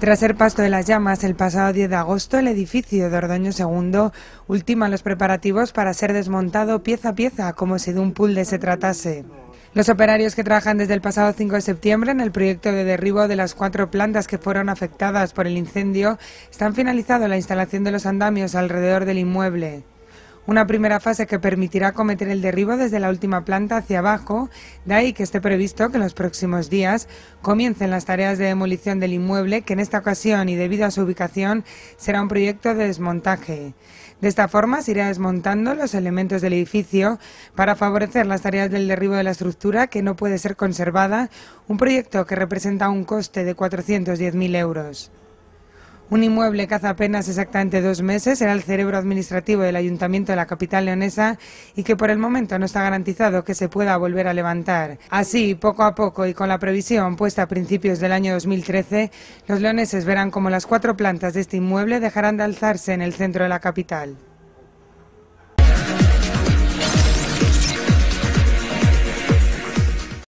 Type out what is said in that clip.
Tras ser pasto de las llamas el pasado 10 de agosto, el edificio de Ordoño II ultima los preparativos para ser desmontado pieza a pieza, como si de un de se tratase. Los operarios que trabajan desde el pasado 5 de septiembre en el proyecto de derribo de las cuatro plantas que fueron afectadas por el incendio están finalizando la instalación de los andamios alrededor del inmueble. Una primera fase que permitirá cometer el derribo desde la última planta hacia abajo, de ahí que esté previsto que en los próximos días comiencen las tareas de demolición del inmueble, que en esta ocasión y debido a su ubicación será un proyecto de desmontaje. De esta forma se irá desmontando los elementos del edificio para favorecer las tareas del derribo de la estructura que no puede ser conservada, un proyecto que representa un coste de 410.000 euros. Un inmueble que hace apenas exactamente dos meses era el cerebro administrativo del ayuntamiento de la capital leonesa y que por el momento no está garantizado que se pueda volver a levantar. Así, poco a poco y con la previsión puesta a principios del año 2013, los leoneses verán como las cuatro plantas de este inmueble dejarán de alzarse en el centro de la capital.